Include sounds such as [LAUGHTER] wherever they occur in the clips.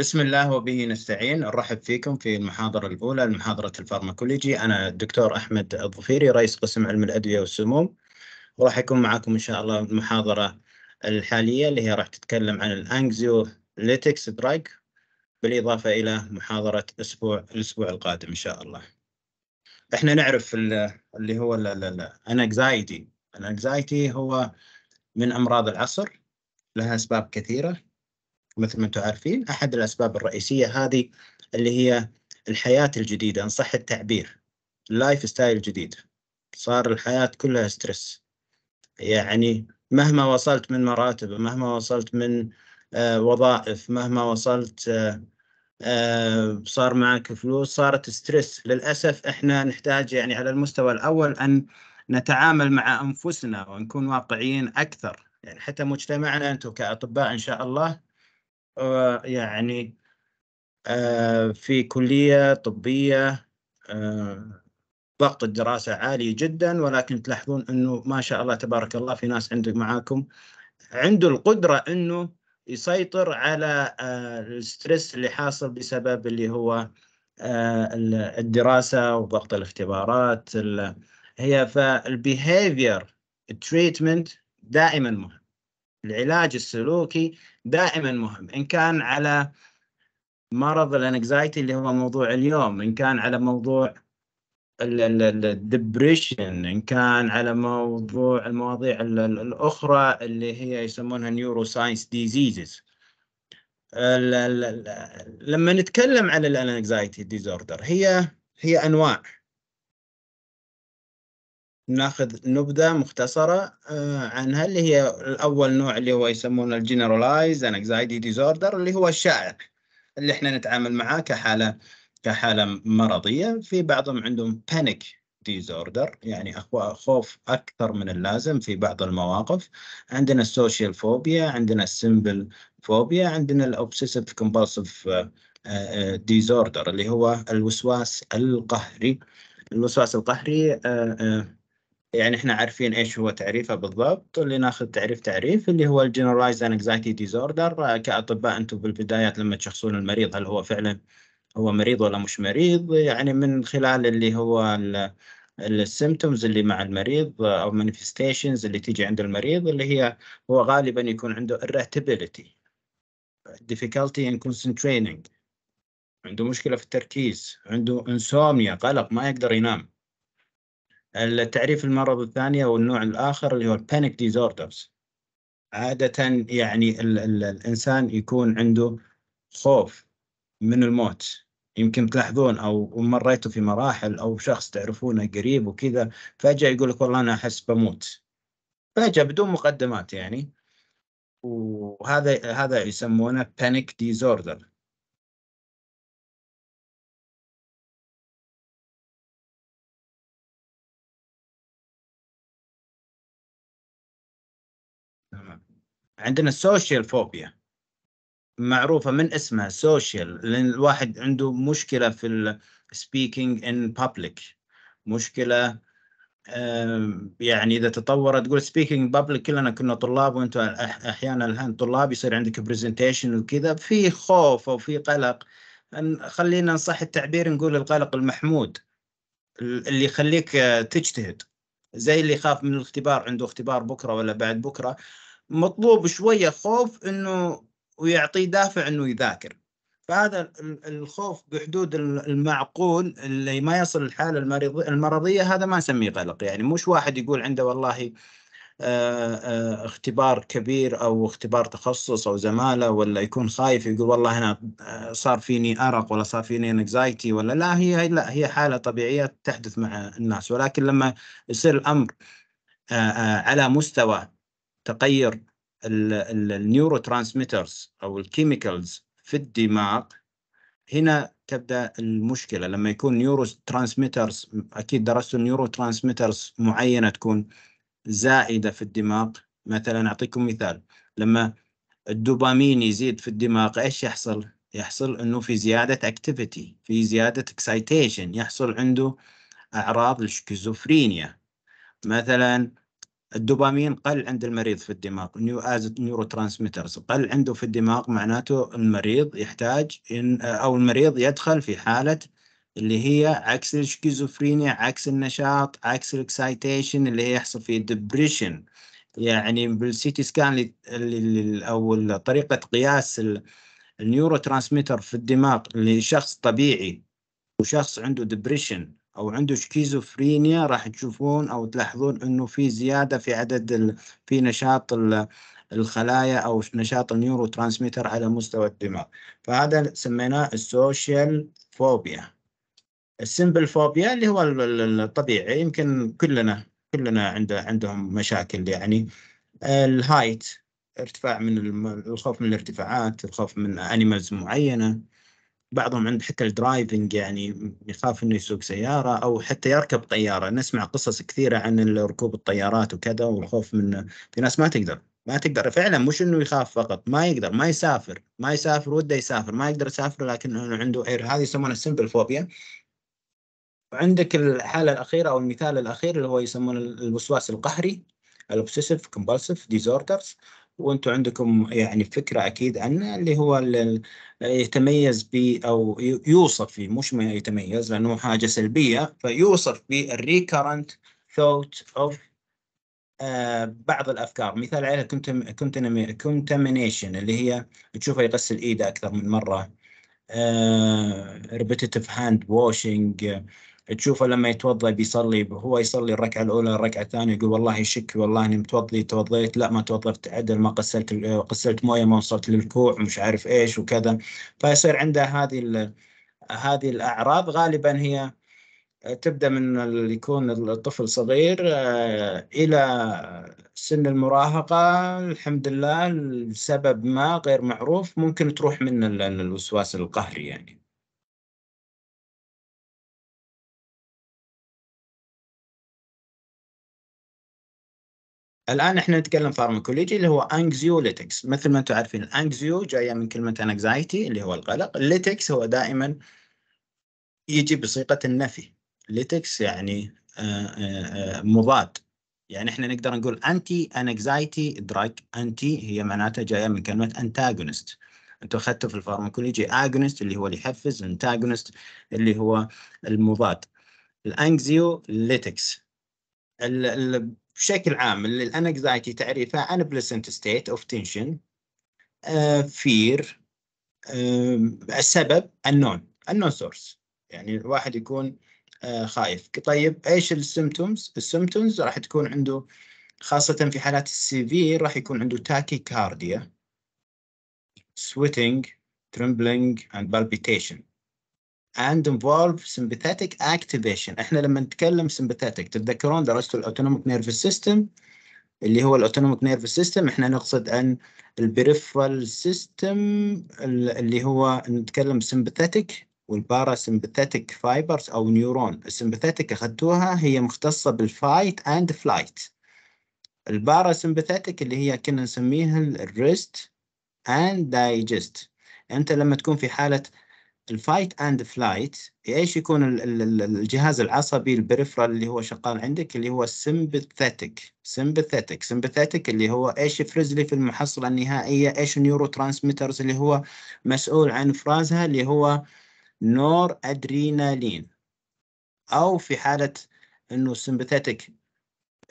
بسم الله وبه نستعين نرحب فيكم في المحاضرة الأولى المحاضرة الفارماكولوجي أنا الدكتور أحمد الظفيري رئيس قسم علم الأدوية والسموم وراح يكون معكم إن شاء الله المحاضرة الحالية اللي هي راح تتكلم عن الأنكزيوليتكس دراج بالإضافة إلى محاضرة أسبوع الأسبوع القادم إن شاء الله إحنا نعرف اللي هو الأنكزايتي الأنكزايتي هو من أمراض العصر لها أسباب كثيرة مثل ما انتم عارفين احد الاسباب الرئيسيه هذه اللي هي الحياه الجديده ان صح التعبير اللايف ستايل الجديد صار الحياه كلها ستريس يعني مهما وصلت من مراتب مهما وصلت من آه، وظائف مهما وصلت آه، آه، صار معك فلوس صارت ستريس للاسف احنا نحتاج يعني على المستوى الاول ان نتعامل مع انفسنا ونكون واقعيين اكثر يعني حتى مجتمعنا انتم كاطباء ان شاء الله آه، يعني آه، في كلية طبية آه، ضغط الدراسة عالي جدا ولكن تلاحظون أنه ما شاء الله تبارك الله في ناس عندك معاكم عنده القدرة أنه يسيطر على الستريس اللي حاصل بسبب اللي هو الدراسة وضغط الاختبارات هي فالبيهيفير التريتمنت دائما مهم العلاج السلوكي دائما مهم ان كان على مرض الانكزايتي اللي هو موضوع اليوم ان كان على موضوع الدبريشن ان كان على موضوع المواضيع الاخرى اللي هي يسمونها نيورو ساينس ديزيزز لما نتكلم عن الانكزايتي ديزوردر هي هي انواع ناخذ نبذة مختصرة آه، عنها اللي هي الأول نوع اللي هو يسمونه الجنرالايز انكزايتي ديزوردر اللي هو الشائع اللي احنا نتعامل معاه كحالة كحالة مرضية في بعضهم عندهم بانيك ديزوردر يعني خوف أكثر من اللازم في بعض المواقف عندنا السوشيال فوبيا عندنا السمبل فوبيا عندنا الأوبسيسيف كومبالسيف ديزوردر اللي هو الوسواس القهري الوسواس القهري آه، آه، يعني احنا عارفين ايش هو تعريفه بالضبط اللي ناخذ تعريف تعريف اللي هو الجنرالايز انكزايتي ديزوردر كاطباء انتم بالبدايات لما تشخصون المريض هل هو فعلا هو مريض ولا مش مريض يعني من خلال اللي هو السيمتومز اللي مع المريض او مانيفستيشنز اللي تيجي عند المريض اللي هي هو غالبا يكون عنده irritability difficulty in concentrating عنده مشكله في التركيز عنده انسومنيا قلق ما يقدر ينام التعريف المرض الثاني او النوع الاخر اللي هو البانيك ديزوردرز عاده يعني ال ال الانسان يكون عنده خوف من الموت يمكن تلاحظون او مريتوا في مراحل او شخص تعرفونه قريب وكذا فجاه يقول لك والله انا احس بموت فجاه بدون مقدمات يعني وهذا هذا يسمونه بانيك ديزوردر عندنا السوشيال فوبيا معروفة من اسمها سوشيال لأن الواحد عنده مشكلة في speaking ان بابليك مشكلة يعني إذا تطورت تقول in بابليك كلنا كنا طلاب وأنتوا أحيانا الآن طلاب يصير عندك برزنتيشن وكذا في خوف أو في قلق خلينا نصح التعبير نقول القلق المحمود اللي يخليك آه، تجتهد زي اللي يخاف من الاختبار عنده اختبار بكرة ولا بعد بكرة مطلوب شويه خوف انه ويعطيه دافع انه يذاكر فهذا الخوف بحدود المعقول اللي ما يصل الحالة المرضية هذا ما نسميه قلق يعني مش واحد يقول عنده والله آه، آه، اختبار كبير او اختبار تخصص او زماله ولا يكون خايف يقول والله انا آه، صار فيني ارق ولا صار فيني انكزايتي ولا لا هي لا هي حاله طبيعيه تحدث مع الناس ولكن لما يصير الامر على مستوى تغير النيورو ترانسميترز او الكيميكالز في الدماغ هنا تبدا المشكله لما يكون نيورو ترانسميترز اكيد درستوا نيورو ترانسميترز معينه تكون زائده في الدماغ مثلا اعطيكم مثال لما الدوبامين يزيد في الدماغ ايش يحصل؟ يحصل انه في زياده اكتيفيتي في زياده اكسايتيشن يحصل عنده اعراض الشيزوفرينيا مثلا الدوبامين قل عند المريض في الدماغ نيو از نيورو ترانسميترز قل عنده في الدماغ معناته المريض يحتاج إن او المريض يدخل في حاله اللي هي عكس الشيزوفرينيا عكس النشاط عكس الاكسايتيشن اللي يحصل فيه ديبريشن يعني بالسيتي سكان او طريقه قياس النيورو ترانسميتر في الدماغ لشخص طبيعي وشخص عنده ديبريشن او عنده شكيزوفرينيا راح تشوفون او تلاحظون انه في زياده في عدد ال... في نشاط ال... الخلايا او نشاط النيورو ترانسميتر على مستوى الدماغ فهذا سميناه السوشيال فوبيا السمبل فوبيا اللي هو الطبيعي يمكن كلنا كلنا عنده عندهم مشاكل يعني الهايت ارتفاع من الخوف من الارتفاعات الخوف من انيمالز معينه بعضهم عنده حتى الدرايفنج يعني يخاف انه يسوق سياره او حتى يركب طياره نسمع قصص كثيره عن ركوب الطيارات وكذا والخوف من في ناس ما تقدر ما تقدر فعلا مش انه يخاف فقط ما يقدر ما يسافر ما يسافر وده يسافر ما يقدر يسافر لكن عنده عير هذه يسمونها السمبل فوبيا وعندك الحاله الاخيره او المثال الاخير اللي هو يسمونه الوسواس القهري الاوبسيسيف كومبالسيف ديزوردرز وانتم عندكم يعني فكره اكيد عنه اللي هو اللي يتميز ب او يوصف فيه مش ما يتميز لانه حاجه سلبيه فيوصف بالريكرنت ثوت اوف بعض الافكار مثال عليها كونتامينيشن اللي هي تشوفه يغسل ايده اكثر من مره ريبيتيتيف هاند واشنج تشوفه لما يتوضا بيصلي هو يصلي الركعه الاولى الركعه الثانيه يقول والله يشك والله اني متوضي توضيت لا ما توضيت عدل ما غسلت غسلت مويه ما وصلت للكوع مش عارف ايش وكذا فيصير عنده هذه هذه الاعراض غالبا هي تبدا من يكون الطفل صغير آه، الى سن المراهقه الحمد لله لسبب ما غير معروف ممكن تروح منه الوسواس القهري يعني الان احنا نتكلم فارماكولوجي اللي هو انكزيوليتكس مثل ما انتم عارفين انكزيو جايه من كلمه انكزايتي اللي هو القلق ليتكس هو دائما يجي بصيغه النفي ليتكس يعني آه، آه، آه، مضاد يعني احنا نقدر نقول انتي انكزايتي دراج انتي هي معناتها جايه من كلمه انتاجونست انتم اخذتوا في الفارماكولوجي اجونست اللي هو اللي يحفز انتاجونست اللي هو المضاد الانكزيوليتكس بشكل عام الانكزايتي تعريفها unpleasant state of tension تنشن آه، fear آه، السبب unknown unknown source يعني الواحد يكون آه، خايف طيب ايش السيمتومز السيمتومز راح تكون عنده خاصة في حالات السيفير راح يكون عنده تاكي كارديا sweating trembling and palpitation and involve sympathetic activation احنا لما نتكلم sympathetic تتذكرون درستوا الاوتونوميك نيرفس سيستم اللي هو الاوتونوميك نيرفس سيستم احنا نقصد ان البريفرال سيستم اللي هو نتكلم sympathetic والبارا sympathetic fibers او نيورون السمباثيتك اخذتوها هي مختصه بالفايت اند فلايت البارا sympathetic اللي هي كنا نسميها الريست اند دايجست انت لما تكون في حاله الفايت اند فلايت ايش يكون الجهاز العصبي البريفرال اللي هو شغال عندك اللي هو السمبثيتك سمبثيتك سمبثيتك اللي هو ايش يفرز لي في المحصله النهائيه ايش نيورو ترانسميترز اللي هو مسؤول عن افرازها اللي هو نور ادرينالين او في حاله انه السمبثيتك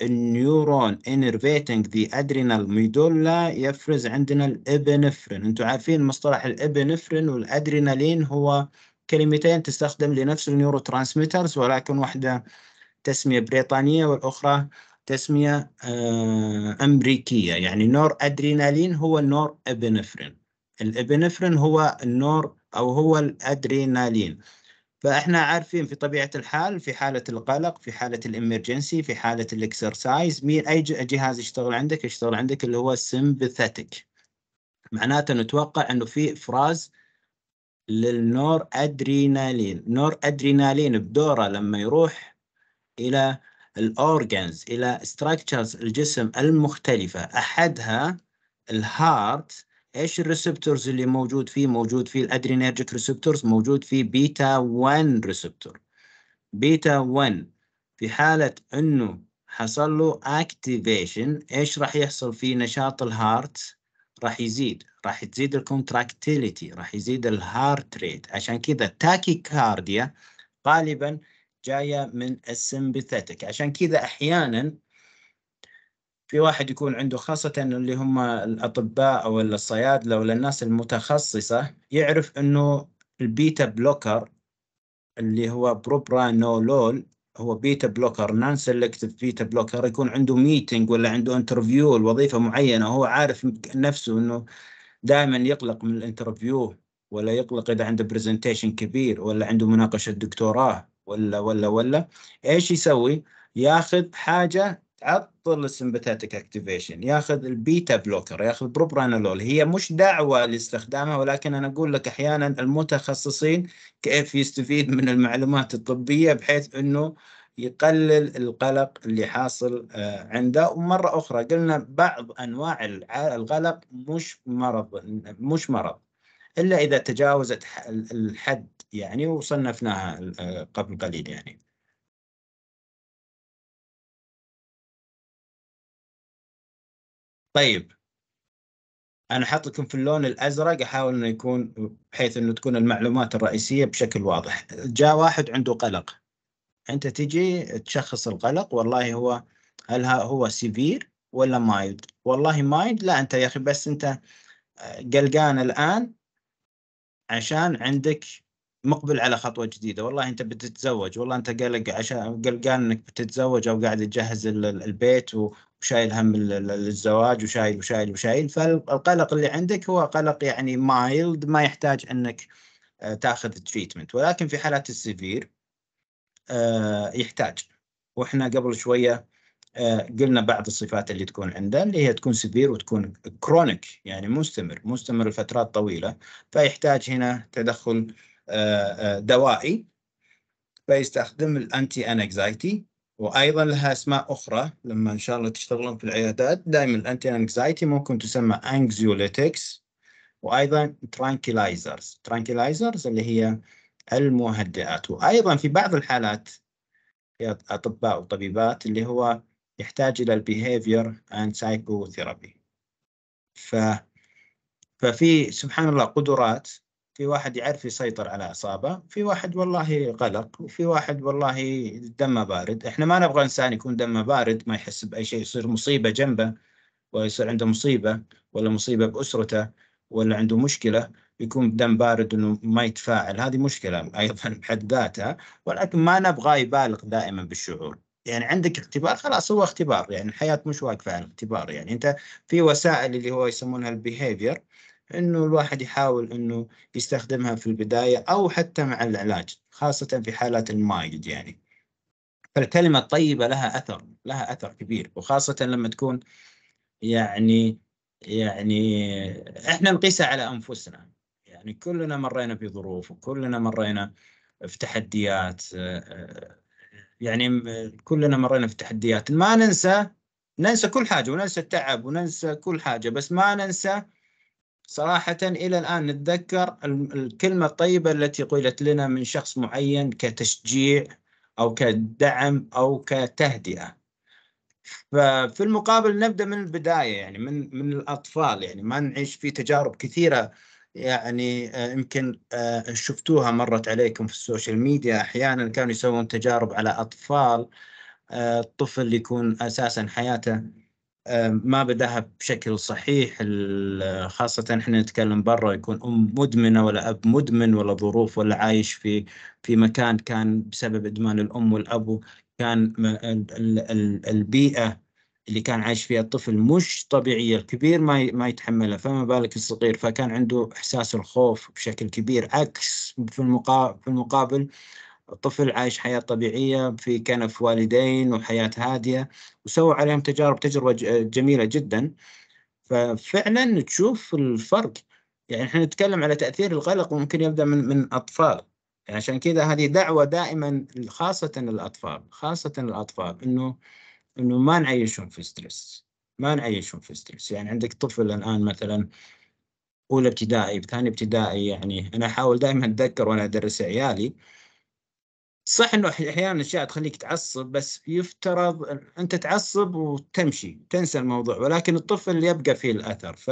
النيورون انرفيتنج ذا ادرينال ميدولا يفرز عندنا الابنفرين انتم عارفين مصطلح الابنفرين والادرينالين هو كلمتين تستخدم لنفس النيورو ترانسميترز ولكن واحدة تسمية بريطانية والأخرى تسمية آه، أمريكية يعني نور أدرينالين هو النور إبنفرين الإبنفرين هو النور أو هو الأدرينالين فاحنا عارفين في طبيعه الحال في حاله القلق في حاله الامرجنسي في حاله الاكسرسايز مين اي جهاز يشتغل عندك يشتغل عندك اللي هو السمبثيتك معناته نتوقع انه في افراز للنور ادرينالين نور ادرينالين بدوره لما يروح الى الاورجنز الى ستراكشرز الجسم المختلفه احدها الهارت ايش الريسبتورز اللي موجود فيه موجود فيه الادرينيرجيك ريسبتورز موجود فيه بيتا 1 ريسبتور بيتا 1 في حالة انه حصل له اكتيفيشن ايش راح يحصل في نشاط الهارت راح يزيد راح تزيد الكونتراكتيليتي راح يزيد الهارت ريت عشان كذا كارديا غالبا جايه من السمبثيتك عشان كذا احيانا في واحد يكون عنده خاصة اللي هم الأطباء أو الصيادلة ولا الناس المتخصصة يعرف أنه البيتا بلوكر اللي هو بروبرانولول هو بيتا بلوكر نان سيلكتيف بيتا بلوكر يكون عنده ميتنج ولا عنده انترفيو لوظيفه معينه هو عارف نفسه انه دائما يقلق من الانترفيو ولا يقلق اذا عنده برزنتيشن كبير ولا عنده مناقشه دكتوراه ولا ولا ولا ايش يسوي؟ ياخذ حاجه تعطل السمباتيتك اكتيفيشن ياخذ البيتا بلوكر ياخذ بروبرانولول هي مش دعوه لاستخدامها ولكن انا اقول لك احيانا المتخصصين كيف يستفيد من المعلومات الطبيه بحيث انه يقلل القلق اللي حاصل آه، عنده ومره اخرى قلنا بعض انواع القلق مش مرض مش مرض الا اذا تجاوزت الحد يعني وصنفناها آه، قبل قليل يعني طيب انا حاط لكم في اللون الازرق احاول انه يكون بحيث انه تكون المعلومات الرئيسيه بشكل واضح جاء واحد عنده قلق انت تجي تشخص القلق والله هو هل هو سيفير ولا مايلد والله مايلد لا انت يا اخي بس انت آه، قلقان الان عشان عندك مقبل على خطوه جديده والله انت بتتزوج والله انت قلق عشان قلقان انك بتتزوج او قاعد تجهز البيت وشايل هم الزواج وشايل وشايل وشايل فالقلق اللي عندك هو قلق يعني مايلد ما يحتاج انك آه، تاخذ تريتمنت ولكن في حالات السيفير آه، يحتاج واحنا قبل شويه آه، قلنا بعض الصفات اللي تكون عندها اللي هي تكون سيفير وتكون كرونيك يعني مستمر مستمر لفترات طويله فيحتاج هنا تدخل دوائي فيستخدم الانتي انكزايتي وايضا لها اسماء اخرى لما ان شاء الله تشتغلون في العيادات دائما الانتي انكزايتي ممكن تسمى انكزيوليتكس وايضا ترانكيلايزرز ترانكيلايزرز اللي هي المهدئات وايضا في بعض الحالات يا اطباء وطبيبات اللي هو يحتاج الى البيهيفير اند سايكوثيرابي ف ففي سبحان الله قدرات في واحد يعرف يسيطر على اعصابه في واحد والله قلق وفي واحد والله دمه بارد احنا ما نبغى انسان يكون دمه بارد ما يحس باي شيء يصير مصيبه جنبه ويصير عنده مصيبه ولا مصيبه باسرته ولا عنده مشكله يكون دم بارد انه ما يتفاعل هذه مشكله ايضا [LAUGHS] بحد ذاتها ولكن ما نبغى يبالغ دائما بالشعور يعني عندك اختبار خلاص هو اختبار يعني الحياه مش واقفه على الاختبار يعني انت في وسائل اللي هو يسمونها البيهيفير انه الواحد يحاول انه يستخدمها في البدايه او حتى مع العلاج خاصه في حالات المايلد يعني فالكلمه الطيبه لها اثر لها اثر كبير وخاصه لما تكون يعني يعني احنا نقيسها على انفسنا يعني كلنا مرينا في ظروف وكلنا مرينا في تحديات يعني كلنا مرينا في تحديات ما ننسى ننسى كل حاجه وننسى التعب وننسى كل حاجه بس ما ننسى صراحة إلى الآن نتذكر الكلمة الطيبة التي قيلت لنا من شخص معين كتشجيع أو كدعم أو كتهدئة ففي المقابل نبدأ من البداية يعني من من الأطفال يعني ما نعيش في تجارب كثيرة يعني آه، يمكن آه، شفتوها مرت عليكم في السوشيال ميديا أحيانا كانوا يسوون تجارب على أطفال آه، الطفل يكون أساسا حياته ما بداها بشكل صحيح خاصة احنا نتكلم برا يكون أم مدمنة ولا أب مدمن ولا ظروف ولا عايش في في مكان كان بسبب إدمان الأم والأب كان البيئة اللي كان عايش فيها الطفل مش طبيعية الكبير ما ما يتحملها فما بالك الصغير فكان عنده إحساس الخوف بشكل كبير عكس في المقابل الطفل عايش حياة طبيعية في كنف والدين وحياة هادية وسووا عليهم تجارب تجربة جميلة جدا ففعلا تشوف الفرق يعني احنا نتكلم على تأثير القلق ممكن يبدأ من من أطفال يعني عشان كذا هذه دعوة دائما خاصة الأطفال خاصة الأطفال إنه إنه ما نعيشهم في ستريس ما نعيشهم في ستريس يعني عندك طفل الآن مثلا أولى ابتدائي ثاني ابتدائي يعني أنا أحاول دائما أتذكر وأنا أدرس عيالي صح انه احيانا اشياء تخليك تعصب بس يفترض انت تعصب وتمشي تنسى الموضوع ولكن الطفل يبقى فيه الاثر ف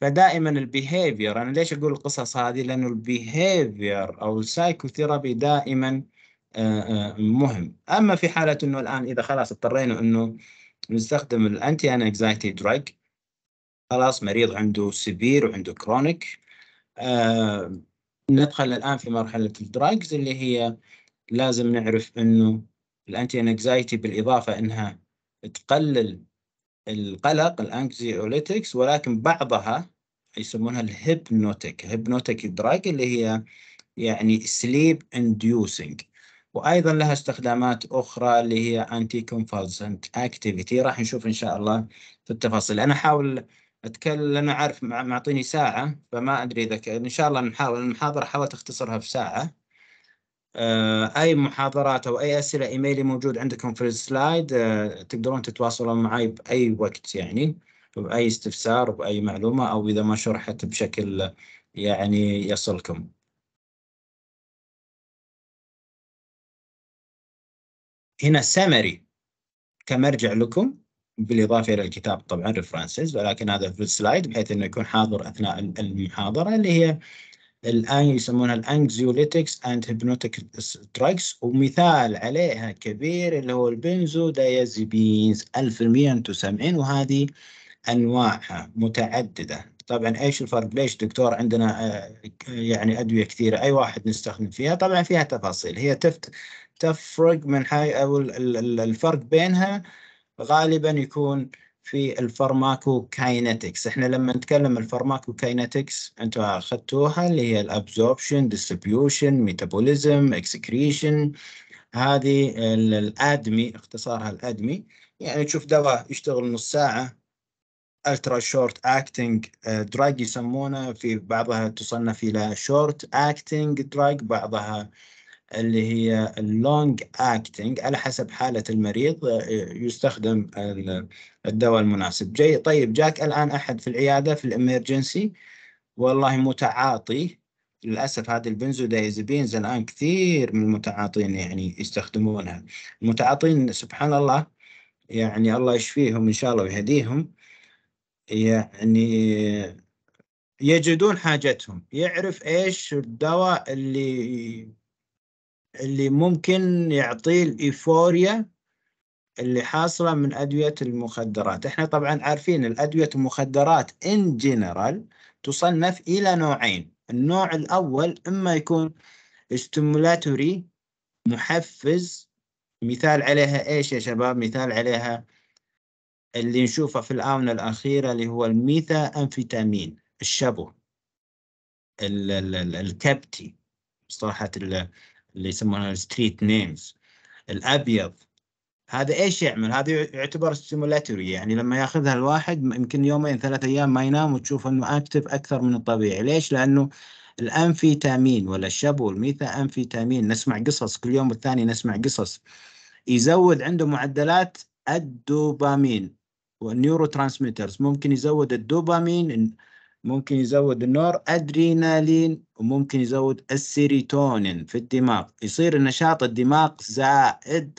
فدائما البيهيفير انا ليش اقول القصص هذه لانه البيهيفير او السايكوثيرابي دائما آه، آه، مهم اما في حاله انه الان اذا خلاص اضطرينا انه نستخدم الانتي انكزايتي دراج خلاص مريض عنده سبير وعنده كرونيك آه، ندخل الان في مرحله الدراجز اللي هي لازم نعرف انه الانتي انكزايتي بالاضافه انها تقلل القلق الانكزيوليتكس ولكن بعضها يسمونها الهيبنوتيك هيبنوتيك دراج اللي هي يعني سليب انديوسنج وايضا لها استخدامات اخرى اللي هي انتي كونفالسنت اكتيفيتي راح نشوف ان شاء الله في التفاصيل انا احاول اتكلم انا عارف معطيني ساعه فما ادري اذا ان شاء الله نحاول المحاضره حاولت اختصرها في ساعه آه، اي محاضرات او اي اسئله ايميلي موجود عندكم في السلايد آه، تقدرون تتواصلون معي باي وقت يعني باي استفسار باي معلومه او اذا ما شرحت بشكل يعني يصلكم هنا سمري كمرجع لكم بالاضافه الى الكتاب طبعا ريفرنسز ولكن هذا في السلايد بحيث انه يكون حاضر اثناء المحاضره اللي هي الآن يسمونها الانكزيوليتكس اند هيبنوتيك دراجز ومثال عليها كبير اللي هو البنزو دايازيبينز 1970 انتم سامعين وهذه انواعها متعدده طبعا ايش الفرق ليش دكتور عندنا آه، يعني ادويه كثيره اي واحد نستخدم فيها طبعا فيها تفاصيل هي تفت تفرق من هاي او الفرق بينها غالبا يكون في الفارماكو كاينتكس احنا لما نتكلم الفارماكو كاينتكس انتم اخذتوها اللي هي الابزوربشن ديستريبيوشن ميتابوليزم اكسكريشن هذه الادمي اختصارها الادمي يعني تشوف دواء يشتغل نص ساعه الترا شورت اكتنج دراج يسمونه في بعضها تصنف الى شورت اكتنج دراج بعضها اللي هي اللونج اكتنج على حسب حالة المريض آه، يستخدم الدواء المناسب جاي طيب جاك الآن أحد في العيادة في الامرجنسي والله متعاطي للأسف هذه البنزودايزبينز الآن كثير من المتعاطين يعني يستخدمونها المتعاطين سبحان الله يعني الله يشفيهم إن شاء الله ويهديهم يعني يجدون حاجتهم يعرف إيش الدواء اللي اللي ممكن يعطيه الايفوريا اللي حاصله من ادويه المخدرات احنا طبعا عارفين الادويه المخدرات ان جنرال تصنف الى نوعين النوع الاول اما يكون استيمولاتوري محفز مثال عليها ايش يا شباب مثال عليها اللي نشوفه في الآونة الأخيرة اللي هو الميثا أنفيتامين الشبو الكبتي مصطلحات اللي يسمونها الستريت نيمز الابيض هذا ايش يعمل؟ هذا يعتبر ستيمولاتوري يعني لما ياخذها الواحد يمكن يومين ثلاثة ايام ما ينام وتشوف انه اكتف اكثر من الطبيعي، ليش؟ لانه الانفيتامين ولا الشبو الميثا انفيتامين نسمع قصص كل يوم والثاني نسمع قصص يزود عنده معدلات الدوبامين والنيورو ترانسميترز ممكن يزود الدوبامين ممكن يزود النور أدرينالين وممكن يزود السيريتونين في الدماغ يصير نشاط الدماغ زائد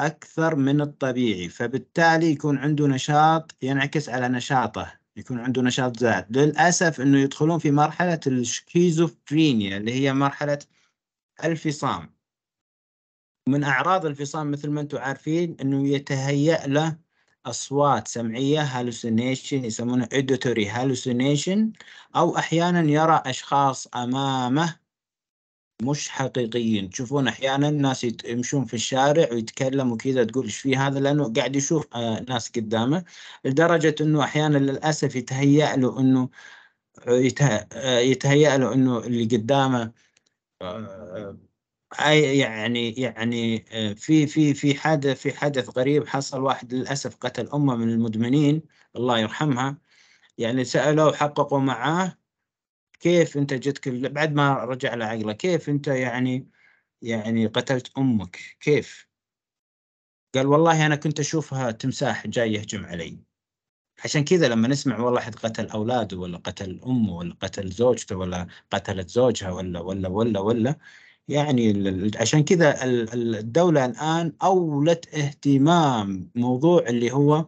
أكثر من الطبيعي فبالتالي يكون عنده نشاط ينعكس على نشاطه يكون عنده نشاط زائد للأسف أنه يدخلون في مرحلة الشيزوفرينيا اللي هي مرحلة الفصام من أعراض الفصام مثل ما أنتم عارفين أنه يتهيأ له أصوات سمعية هالوسينيشن يسمونه auditory hallucination أو أحيانا يرى أشخاص أمامه مش حقيقيين تشوفون أحيانا الناس يمشون في الشارع ويتكلموا كذا تقول إيش في هذا لأنه قاعد يشوف آه، ناس قدامه لدرجة أنه أحيانا للأسف يتهيأ له أنه آه، يتهيأ له أنه اللي قدامه آه، يعني يعني آه، في في في حدث في حدث غريب حصل واحد للاسف قتل امه من المدمنين الله يرحمها يعني سالوه وحققوا معاه كيف انت جتك بعد ما رجع لعقله عقله كيف انت يعني يعني قتلت امك كيف قال والله انا كنت اشوفها تمساح جاي يهجم علي عشان كذا لما نسمع والله احد قتل اولاده ولا قتل امه ولا قتل زوجته ولا قتلت زوجها ولا ولا ولا ولا, ولا يعني عشان كذا الدولة الآن أولت اهتمام موضوع اللي هو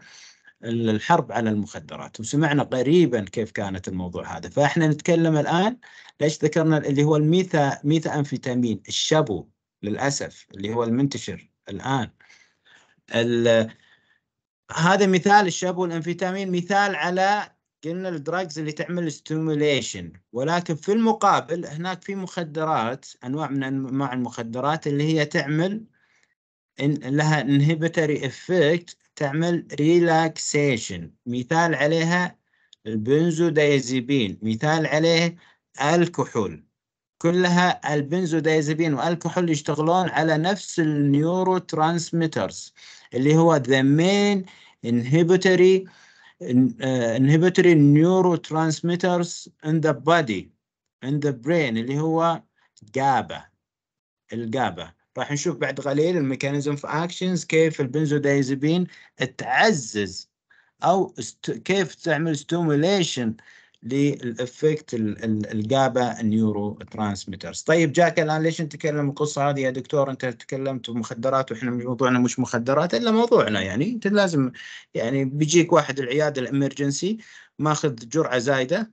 الحرب على المخدرات وسمعنا قريبا كيف كانت الموضوع هذا فاحنا نتكلم الآن ليش ذكرنا اللي هو الميثا ميثا أنفيتامين الشابو للأسف اللي هو المنتشر الآن هذا مثال الشابو الانفيتامين مثال على قلنا الدراجز اللي تعمل ستيموليشن ولكن في المقابل هناك في مخدرات انواع من انواع المخدرات اللي هي تعمل إن لها انهبيتوري افكت تعمل ريلاكسيشن مثال عليها البنزودايزيبين مثال عليه الكحول كلها البنزودايزيبين والكحول يشتغلون على نفس النيورو ترانسميترز اللي هو the main inhibitory آه، inhibitory neurotransmitters in the body in the brain اللي هو جابا الجابا راح نشوف بعد قليل الميكانيزم اوف اكشنز كيف البنزودايزابين تعزز او كيف تعمل ستيموليشن للافكت الجابا نيورو ترانسميترز طيب جاك الان ليش نتكلم القصه هذه يا دكتور انت تكلمت مخدرات واحنا موضوعنا مش مخدرات الا موضوعنا يعني انت لازم يعني بيجيك واحد العياده الامرجنسي ماخذ جرعه زايده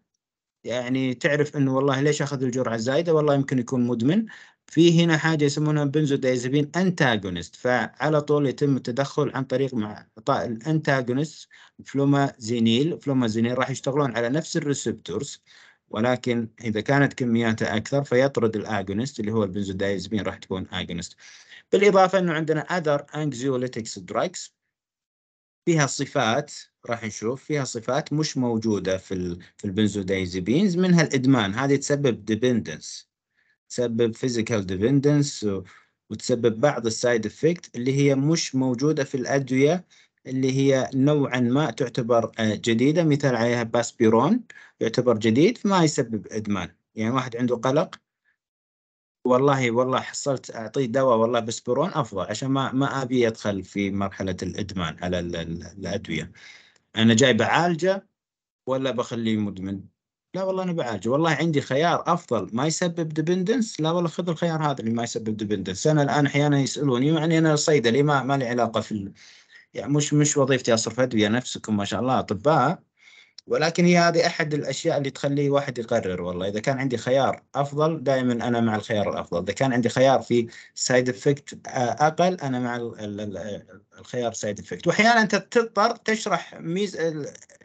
يعني تعرف انه والله ليش اخذ الجرعه الزايده والله يمكن يكون مدمن في هنا حاجة يسمونها بنزودايزابين أنتاجونست فعلى طول يتم التدخل عن طريق مع إعطاء الأنتاجونست فلومازينيل فلومازينيل راح يشتغلون على نفس الريسبتورز ولكن إذا كانت كمياته أكثر فيطرد الآجونست اللي هو البنزودايزابين راح تكون آجونست بالإضافة أنه عندنا أذر أنكزيوليتكس دراكس فيها صفات راح نشوف فيها صفات مش موجودة في في منها الإدمان هذه تسبب ديبندنس تسبب فيزيكال ديبندنس وتسبب بعض السايد افكت اللي هي مش موجودة في الأدوية اللي هي نوعا ما تعتبر آه، جديدة مثال عليها باسبيرون يعتبر جديد ما يسبب إدمان يعني واحد عنده قلق والله والله حصلت أعطيه دواء والله باسبيرون أفضل عشان ما ما أبي يدخل في مرحلة الإدمان على الأدوية أنا جاي بعالجه ولا بخليه مدمن لا والله انا بعالجه والله عندي خيار افضل ما يسبب ديبندنس لا والله خذ الخيار هذا اللي ما يسبب ديبندنس انا الان احيانا يسالوني يعني انا صيدلي ما ما لي علاقه في ال... يعني مش مش وظيفتي اصرف ادويه نفسكم ما شاء الله اطباء ولكن هي هذه احد الاشياء اللي تخلي واحد يقرر والله اذا كان عندي خيار افضل دائما انا مع الخيار الافضل اذا كان عندي خيار في سايد افكت اقل انا مع الخيار سايد افكت واحيانا انت تضطر تشرح ميز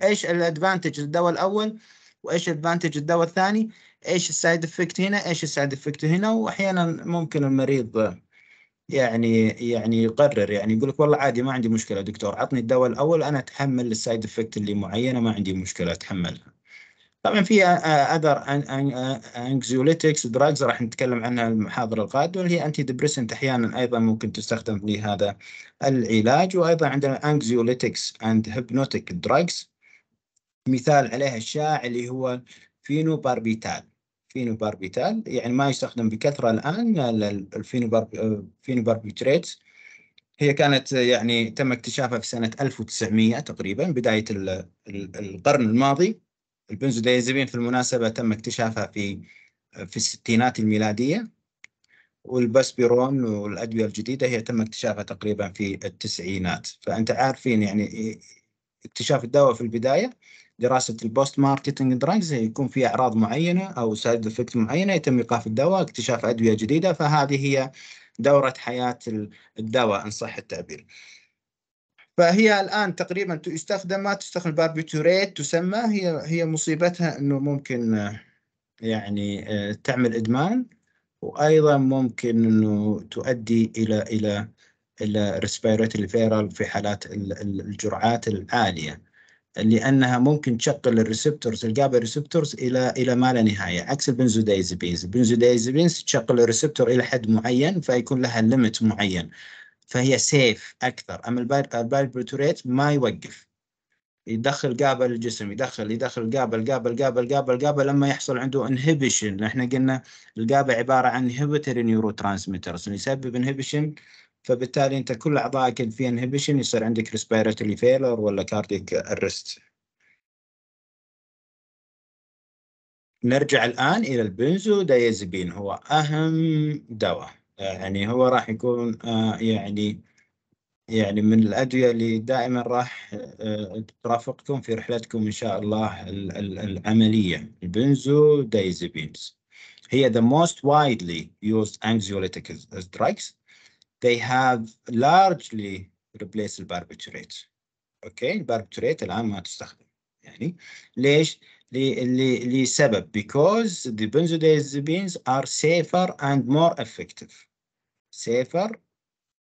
ايش الادفانتج للدواء الاول وايش ادفانتج الدواء الثاني ايش السايد افكت هنا ايش السايد افكت هنا واحيانا ممكن المريض يعني يعني يقرر يعني يقول لك والله عادي ما عندي مشكله دكتور عطني الدواء الاول انا اتحمل السايد افكت اللي معينه ما عندي مشكله اتحملها طبعا في اذر انكزيوليتكس دراجز راح نتكلم عنها المحاضره القادمه اللي هي انتي ديبريسنت احيانا ايضا ممكن تستخدم لهذا العلاج وايضا عندنا انكزيوليتكس اند هيبنوتيك دراجز مثال عليها الشائع اللي هو فينوباربيتال فينوباربيتال يعني ما يستخدم بكثرة الآن الفينوباربيتريت هي كانت يعني تم اكتشافها في سنة 1900 تقريبا بداية القرن الماضي البنزودايزابين في المناسبة تم اكتشافها في في الستينات الميلادية والباسبيرون والأدوية الجديدة هي تم اكتشافها تقريبا في التسعينات فأنت عارفين يعني اكتشاف الدواء في البداية دراسة البوست ماركتنج دراجز يكون في أعراض معينة أو سايد افكت معينة يتم إيقاف الدواء اكتشاف أدوية جديدة فهذه هي دورة حياة الدواء إن صح التعبير. فهي الآن تقريبا تستخدم ما تستخدم باربيتوريت تسمى هي هي مصيبتها إنه ممكن يعني آه، تعمل إدمان وأيضا ممكن إنه تؤدي إلى إلى الريسبيراتوري فيرال في حالات الجرعات العالية لانها ممكن تشغل الريسبتورز الجابا ريسبتورز الى الى ما لا نهايه عكس البنزودايزابينز البنزودايزابينز تشغل الريسبتور الى حد معين فيكون لها ليميت معين فهي سيف اكثر اما الباربريتوريت ما يوقف يدخل جابا للجسم يدخل يدخل جابا الجابا الجابا الجابا جابا لما يحصل عنده انهبيشن احنا قلنا الجابا عباره عن هيبتري نيورو ترانسميترز يسبب انهبيشن فبالتالي انت كل اعضائك في انهبيشن يصير عندك ريسبيرتوري فيلر ولا كارديك ارست نرجع الان الى دايزبين هو اهم دواء يعني هو راح يكون آه، يعني يعني من الادويه اللي دائما راح آه، ترافقكم في رحلتكم ان شاء الله العمليه دايزبينز هي the most widely used anxiolytic drugs they have largely replaced barbiturate. اوكي barbiturate الان ما تستخدم يعني ليش؟ لسبب because the benzodiazepines are safer and more effective safer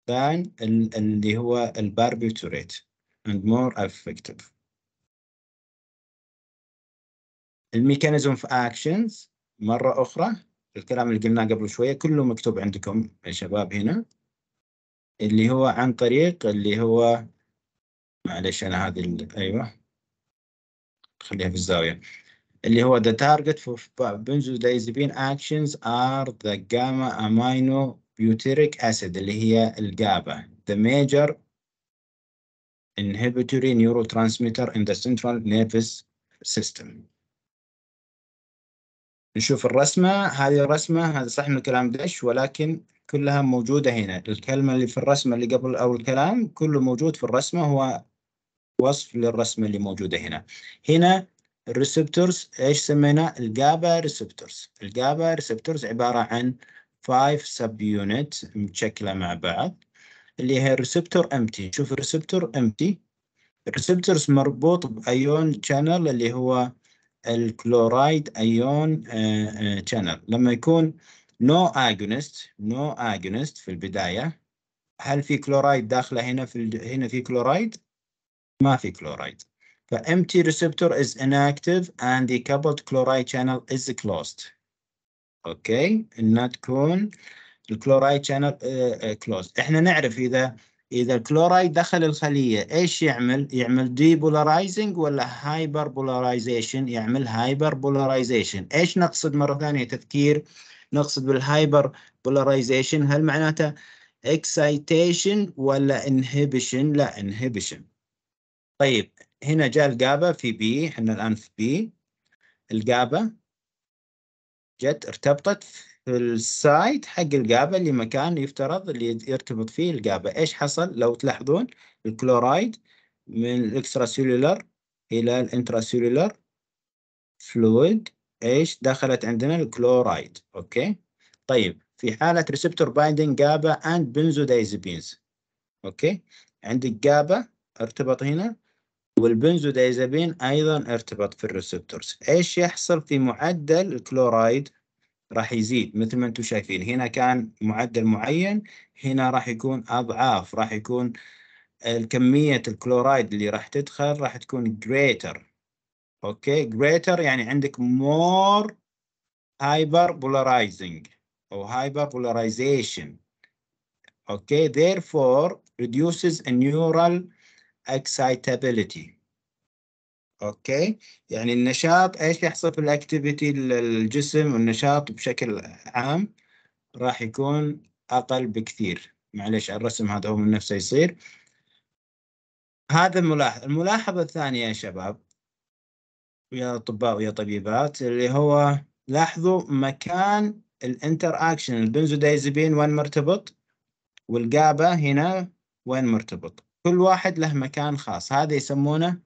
than اللي هو barbiturate and more effective الميكانيزم في اكشنز مرة أخرى الكلام اللي قلناه قبل شوية كله مكتوب عندكم يا شباب هنا اللي هو عن طريق اللي هو معلش أنا هذه أيوه خليها في الزاوية اللي هو the target for benzodiazepine actions are the gamma amino butyric acid اللي هي الجابا the major inhibitory neurotransmitter in the central nervous system نشوف الرسمة هذه الرسمة هذا صح من الكلام دش ولكن كلها موجودة هنا الكلمة اللي في الرسمة اللي قبل أو الكلام كله موجود في الرسمة هو وصف للرسمة اللي موجودة هنا هنا الريسبتورز ايش سمينا الجابا ريسبتورز الجابا ريسبتورز عبارة عن 5 سب يونت متشكلة مع بعض اللي هي الريسبتور امتي شوف الريسبتور امتي الريسبتورز مربوط بايون شانل اللي هو الكلورايد ايون شانل لما يكون نو اجونست نو اجونست في البدايه هل في كلورايد داخله هنا في ال... هنا في كلورايد ما في كلورايد ف empty receptor is inactive and the coupled chloride channel is closed اوكي انها تكون الكلورايد شانل كلوزد احنا نعرف اذا اذا الكلورايد دخل الخليه ايش يعمل يعمل ديبولارايزنج ولا هايبر بولارايزيشن يعمل هايبر بولارايزيشن ايش نقصد مره ثانيه تذكير نقصد بالهايبر بولاريزيشن هل معناته اكسايتيشن ولا انهبيشن لا انهبيشن طيب هنا جاء الجابا في بي احنا الآن في بي الجابا جت ارتبطت في السايت حق الجابا اللي مكان يفترض اللي يرتبط فيه الجابا ايش حصل لو تلاحظون الكلورايد من الاكسترا سيلولر الى الانترا سيلولر فلويد ايش دخلت عندنا الكلورايد اوكي طيب في حالة ريسبتور بايندينج جابا اند بنزودايزابينز اوكي عندك جابا ارتبط هنا والبنزودايزابين ايضا ارتبط في الريسبتورز ايش يحصل في معدل الكلورايد راح يزيد مثل ما انتم شايفين هنا كان معدل معين هنا راح يكون اضعاف راح يكون الكمية آه، الكلورايد اللي راح تدخل راح تكون greater اوكي greater يعني عندك more هايبر بولارايزنج او هايبر بولارايزيشن اوكي therefore reduces a neural excitability اوكي يعني النشاط ايش يحصل في الاكتيفيتي الجسم والنشاط بشكل عام راح يكون اقل بكثير معلش الرسم هذا هو من نفسه يصير هذا الملاحظ الملاحظه الثانيه يا شباب ويا اطباء ويا طبيبات اللي هو لاحظوا مكان الانتر اكشن البنزودايزبين وين مرتبط والجابا هنا وين مرتبط كل واحد له مكان خاص هذا يسمونه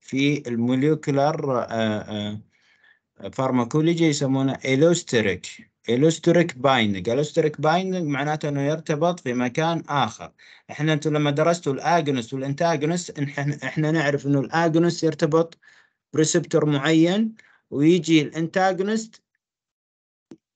في الموليكولر فارماكولوجي آه، آه، يسمونه إلوستريك إلوستريك بايندنج إلوستريك بايندنج معناته أنه يرتبط في مكان آخر إحنا أنتم لما درستوا الآجونس والإنتاجونس إحنا نعرف أنه الآجونس يرتبط ريسبتور معين ويجي الانتاجونست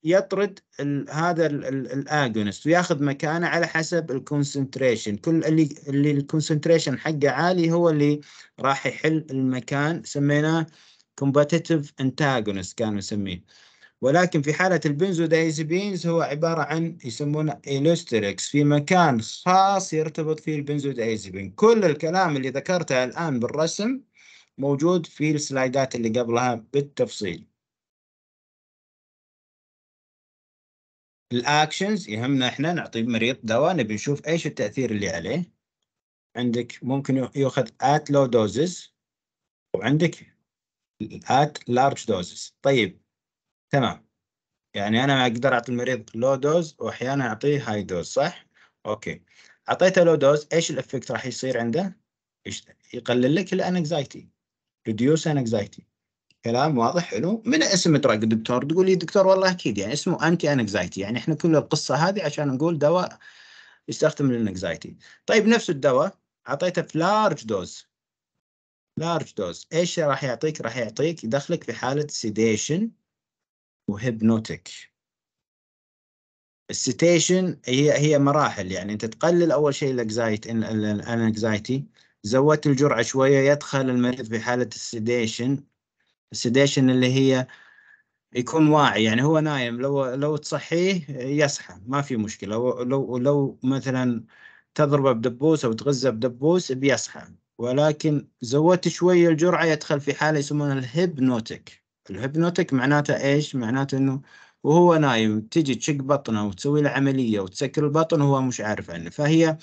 يطرد الـ هذا الاجونست وياخذ مكانه على حسب الكونسنتريشن كل اللي اللي الكونسنتريشن حقه عالي هو اللي راح يحل المكان سميناه كومباتيتيف انتاجونست كانوا نسميه ولكن في حالة البنزودايزبينز هو عبارة عن يسمونه إيلوستريكس في مكان خاص يرتبط فيه البنزودايزبين كل الكلام اللي ذكرته الآن بالرسم موجود في السلايدات اللي قبلها بالتفصيل الاكشنز يهمنا احنا نعطي المريض دواء نبي نشوف ايش التاثير اللي عليه عندك ممكن يأخذ at low doses وعندك at large doses طيب تمام يعني انا ما اقدر اعطي المريض low dose واحيانا اعطيه high dose صح اوكي اعطيته low dose ايش الافكت راح يصير عنده يقلل لك الانكزايتي ريديوس ان انكزايتي كلام واضح حلو من اسم تراك دكتور تقول لي دكتور والله اكيد يعني اسمه انتي انكزايتي يعني احنا كل القصه هذه عشان نقول دواء يستخدم للانكزايتي طيب نفس الدواء اعطيته في لارج دوز لارج دوز ايش راح يعطيك راح يعطيك يدخلك في حاله سيديشن وهيبنوتيك السيتيشن هي هي مراحل يعني انت تقلل اول شيء الانكزايتي زودت الجرعة شوية يدخل المريض في حالة السيديشن السيديشن اللي هي يكون واعي يعني هو نايم لو لو تصحيه يصحى ما في مشكلة لو لو, مثلا تضربه بدبوس أو تغزه بدبوس بيصحى ولكن زودت شوية الجرعة يدخل في حالة يسمونها الهيبنوتيك الهيبنوتيك معناته إيش؟ معناته إنه وهو نايم تجي تشق بطنه وتسوي له عملية وتسكر البطن وهو مش عارف عنه فهي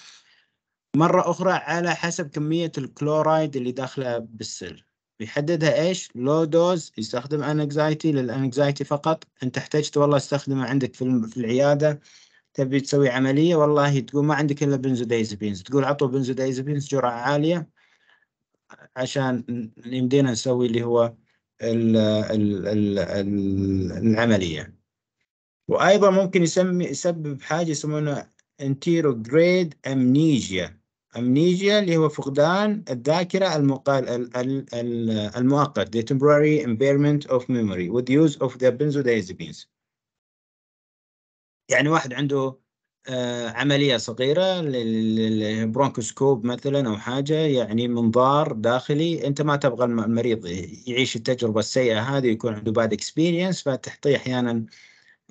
مرة أخرى على حسب كمية الكلورايد اللي داخلة بالسل بيحددها إيش لو دوز يستخدم أنكزايتي للأنكزايتي فقط أنت احتجت والله استخدمه عندك في العيادة تبي تسوي عملية والله تقول ما عندك إلا بنزودايزابينز تقول عطوا بنزودايزابينز جرعة عالية عشان يمدينا نسوي اللي هو الـ الـ الـ العملية وأيضا ممكن يسمي يسبب حاجة يسمونها انتيرو جريد أمنيجيا امنيجيا اللي هو فقدان الذاكرة المقال المؤقت the temporary impairment of memory with use of the benzodiazepines يعني واحد عنده آه، عملية صغيرة للبرونكوسكوب مثلا أو حاجة يعني منظار داخلي أنت ما تبغى المريض يعيش التجربة السيئة هذه يكون عنده باد اكسبيرينس فتحطيه أحيانا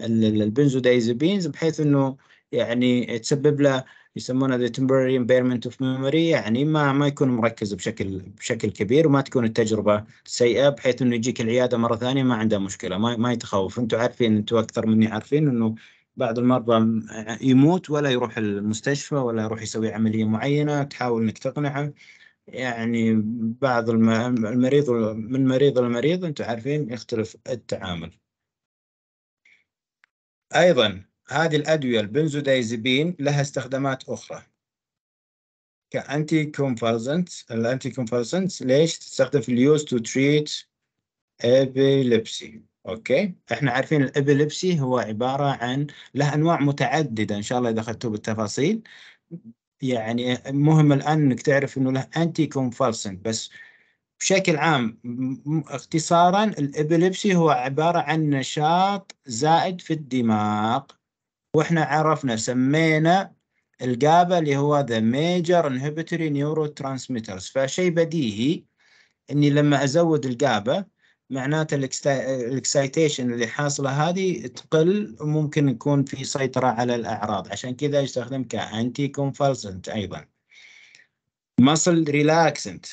البنزودايزابينز بحيث أنه يعني تسبب له يسمونه ذا تمبرري امبيرمنت اوف ميموري يعني ما ما يكون مركز بشكل بشكل كبير وما تكون التجربه سيئه بحيث انه يجيك العياده مره ثانيه ما عنده مشكله ما ما يتخوف انتم عارفين انتم اكثر مني عارفين انه بعض المرضى يموت ولا يروح المستشفى ولا يروح يسوي عمليه معينه تحاول انك تقنعه يعني بعض المريض من مريض لمريض انتم عارفين يختلف التعامل ايضا هذه الأدوية البنزودايزيبين لها استخدامات أخرى كأنتي كونفالسنت الأنتي كونفالسنت ليش تستخدم في اليوز تو تريت إبيليبسي اوكي احنا عارفين الإبيليبسي هو عباره عن له انواع متعدده ان شاء الله اذا اخذتوا بالتفاصيل يعني مهم الان انك تعرف انه له انتي كونفالسنت بس بشكل عام اختصارا الابيليبسي هو عباره عن نشاط زائد في الدماغ واحنا عرفنا سمينا الجابا اللي هو ذا ميجر انهبيتوري نيورو ترانسميترز فشيء بديهي اني لما ازود الجابا معناته الاكسايتيشن اللي حاصله هذه تقل وممكن يكون في سيطره على الاعراض عشان كذا يستخدم كانتي كونفالسنت ايضا مصل ريلاكسنت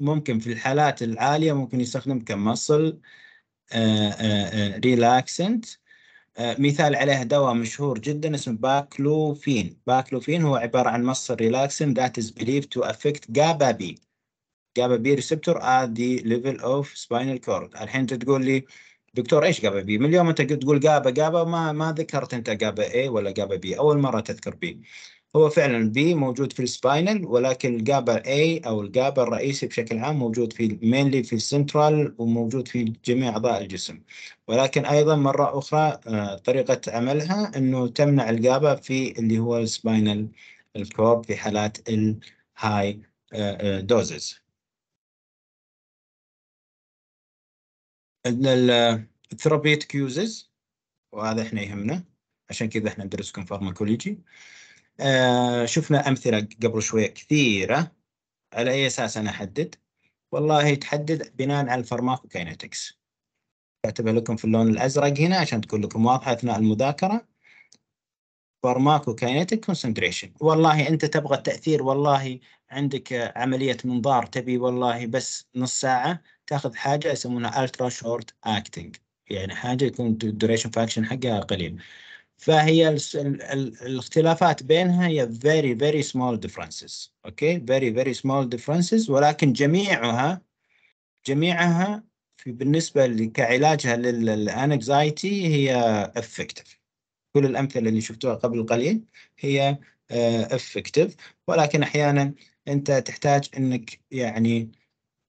ممكن في الحالات العاليه ممكن يستخدم كمصل ريلاكسنت uh, uh, uh, آه، مثال عليه دواء مشهور جدا اسمه باكلوفين باكلوفين هو عبارة عن مصدر ريلاكسين that is believed to affect GABA بي GABA B receptor at the level of spinal cord الحين تقول لي دكتور ايش جابا بي؟ من اليوم انت تقول جابا جابا ما ما ذكرت انت جابا اي ولا جابا بي، اول مره تذكر بي. هو فعلا بي موجود في السباينال ولكن الجابا اي او الجابا الرئيسي بشكل عام موجود في مينلي في السنترال وموجود في جميع اعضاء الجسم ولكن ايضا مره اخرى آه، طريقه عملها انه تمنع الجابا في اللي هو السباينال الكورب في حالات الهاي آه، آه، دوزز عندنا الثيرابيتك يوزز وهذا احنا يهمنا عشان كذا احنا ندرسكم فارماكولوجي آه، شفنا امثله قبل شويه كثيره على اي اساس انا احدد؟ والله تحدد بناء على الفرماكو كاينتكس كاتبها لكم في اللون الازرق هنا عشان تكون لكم واضحه اثناء المذاكره فارماكو كاينتيك كونسنتريشن والله انت تبغى التاثير والله عندك عمليه منظار تبي والله بس نص ساعه تاخذ حاجه يسمونها الترا شورت اكتنج يعني حاجه يكون الدوريشن فاكشن حقها قليل فهي ال ال ال الاختلافات بينها هي very very small differences اوكي okay? very very small differences ولكن جميعها جميعها في بالنسبة كعلاجها للانكزايتي هي effective كل الأمثلة اللي شفتوها قبل قليل هي آه، effective ولكن أحيانا أنت تحتاج أنك يعني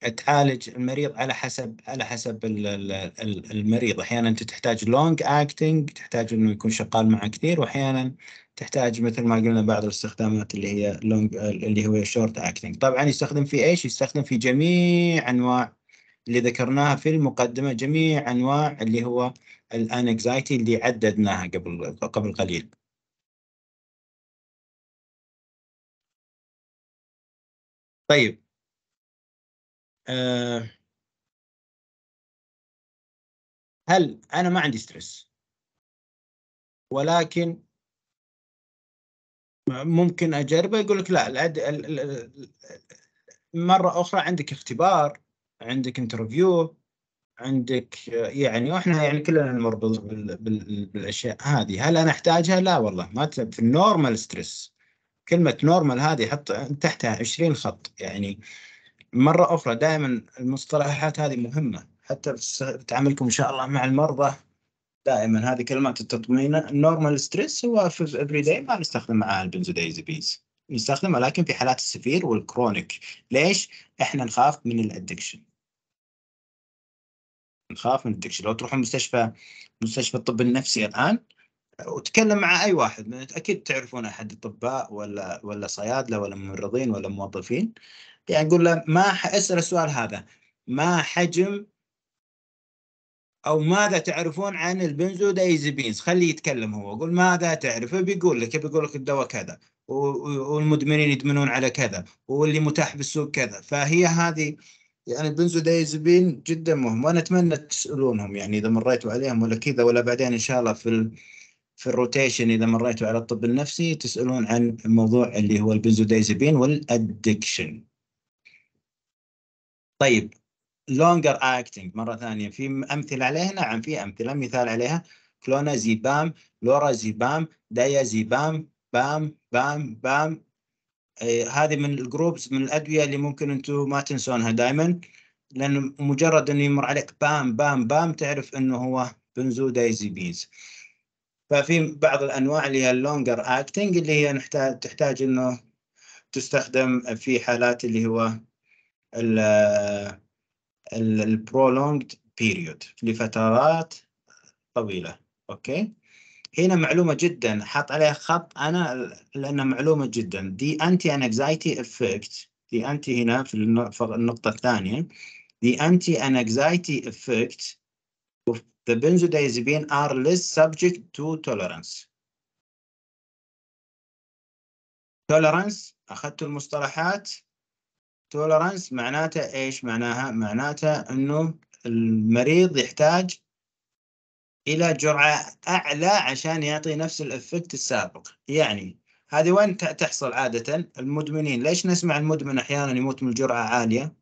تعالج المريض على حسب على حسب المريض احيانا انت تحتاج لونج اكتنج تحتاج انه يكون شغال معه كثير واحيانا تحتاج مثل ما قلنا بعض الاستخدامات اللي هي لونج اللي هو شورت اكتنج طبعا يستخدم في ايش يستخدم في جميع انواع اللي ذكرناها في المقدمه جميع انواع اللي هو الانكزايتي اللي عددناها قبل قبل قليل طيب آه، هل انا ما عندي ستريس ولكن ممكن اجربه يقول لك لا الأد... ال... ال... مره اخرى عندك اختبار عندك انترفيو عندك يعني واحنا يعني نعم. كلنا نمر بال... بال... بالاشياء هذه هل انا احتاجها لا والله ما في النورمال ستريس كلمه نورمال هذه حط تحتها 20 خط يعني مرة أخرى دائما المصطلحات هذه مهمة حتى بتعاملكم تعاملكم إن شاء الله مع المرضى دائما هذه كلمات التطمين النورمال ستريس هو في الافري داي ما نستخدم معاه البنزودايزابينز نستخدمه لكن في حالات السفير والكرونيك ليش؟ احنا نخاف من الادكشن نخاف من الادكشن لو تروحون مستشفى مستشفى الطب النفسي الان وتكلم مع اي واحد اكيد تعرفون احد اطباء ولا ولا صيادله ولا ممرضين ولا موظفين يعني نقول له ما اسال السؤال هذا ما حجم او ماذا تعرفون عن البنزودايزيبينز خليه يتكلم هو قول ماذا تعرف بيقول لك بيقول لك الدواء كذا والمدمنين يدمنون على كذا واللي متاح بالسوق كذا فهي هذه يعني البنزودايزيبين جدا مهم وانا اتمنى تسالونهم يعني اذا مريتوا عليهم ولا كذا ولا بعدين ان شاء الله في ال... في الروتيشن اذا مريتوا على الطب النفسي تسالون عن موضوع اللي هو البنزودايزيبين والادكشن طيب لونجر اكتنج مره ثانيه في امثله عليها نعم في امثله مثال عليها كلونازيبام لورازيبام دايازيبام بام بام بام آه هذه من الجروبز من الادويه اللي ممكن انتم ما تنسونها دائما لان مجرد انه يمر عليك بام بام بام تعرف انه هو دايزيبيز ففي بعض الانواع اللي هي اللونجر اكتنج اللي هي نحتاج تحتاج انه تستخدم في حالات اللي هو البرولونجد بيريود لفترات طويلة أوكي هنا معلومة جدا حاط عليها خط أنا لأنها معلومة جدا دي أنتي anxiety effect دي أنتي هنا في النقطة الثانية the anti-anxiety effect of the benzodiazepine are less subject to tolerance. tolerance أخذت المصطلحات تولرانس معناته ايش معناها معناته انه المريض يحتاج الى جرعه اعلى عشان يعطي نفس الافكت السابق يعني هذه وين تحصل عاده المدمنين ليش نسمع المدمن احيانا يموت من جرعه عاليه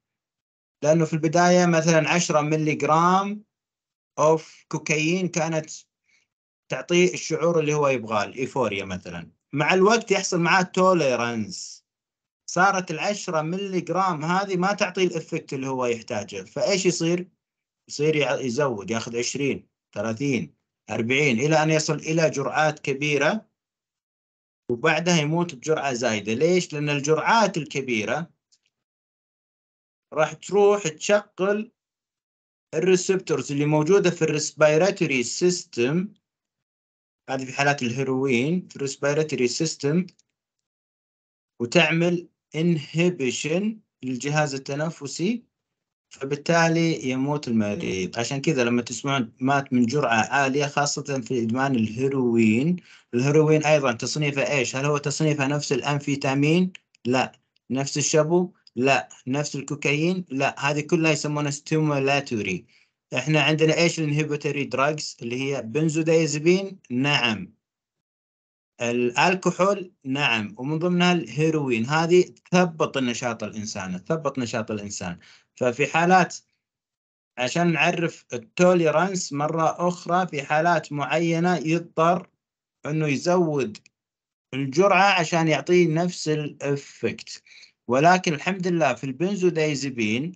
لانه في البدايه مثلا 10 ملي جرام اوف كوكايين كانت تعطيه الشعور اللي هو يبغاه الايفوريا مثلا مع الوقت يحصل معاه توليرانس صارت العشرة ملي جرام هذه ما تعطي الافكت اللي هو يحتاجه فايش يصير؟ يصير يزود ياخذ 20 30 40 الى ان يصل الى جرعات كبيره وبعدها يموت بجرعه زايده ليش؟ لان الجرعات الكبيره راح تروح تشغل الريسبتورز اللي موجوده في الريسبيراتوري سيستم هذه في حالات الهيروين في الريسبيراتوري سيستم وتعمل inhibition للجهاز التنفسي فبالتالي يموت المريض عشان كذا لما تسمعون مات من جرعة عالية خاصة في إدمان الهيروين الهيروين أيضا تصنيفه إيش هل هو تصنيفه نفس الأمفيتامين لا نفس الشبو لا نفس الكوكايين لا هذه كلها يسمونها ستيمولاتوري احنا عندنا ايش الانهيبيتوري دراجز اللي هي بنزوديازبين نعم الالكحول نعم ومن ضمنها الهيروين هذه تثبط النشاط الانساني تثبط نشاط الانسان ففي حالات عشان نعرف التوليرانس مرة أخرى في حالات معينة يضطر أنه يزود الجرعة عشان يعطيه نفس الإفكت ولكن الحمد لله في البنزوديازيبين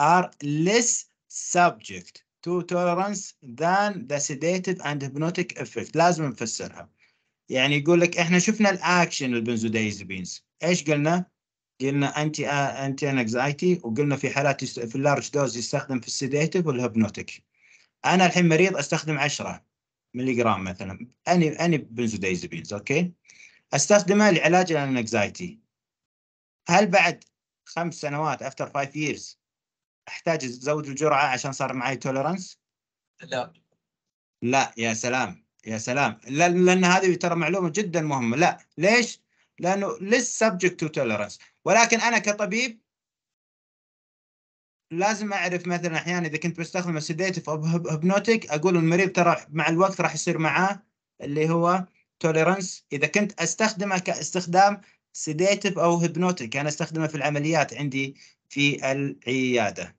are less subject to tolerance than the sedative and hypnotic effect لازم نفسرها يعني يقول لك احنا شفنا الاكشن البنزودايزابينز ايش قلنا؟ قلنا انتي انتي انكزايتي وقلنا في حالات في اللارج دوز يستخدم في السيديتيف والهبنوتيك انا الحين مريض استخدم 10 ملي جرام مثلا اني اني بنزودايزابينز اوكي استخدمها لعلاج الانكزايتي هل بعد خمس سنوات افتر 5 years احتاج ازود الجرعه عشان صار معي توليرانس؟ لا لا يا سلام يا سلام لان هذه ترى معلومه جدا مهمه لا ليش؟ لانه لسه سبجكت تو توليرانس ولكن انا كطبيب لازم اعرف مثلا احيانا اذا كنت بستخدم السيديتيف او هبنوتيك اقول المريض ترى مع الوقت راح يصير معاه اللي هو توليرانس اذا كنت استخدمه كاستخدام سيديتيف او هبنوتيك انا استخدمه في العمليات عندي في العياده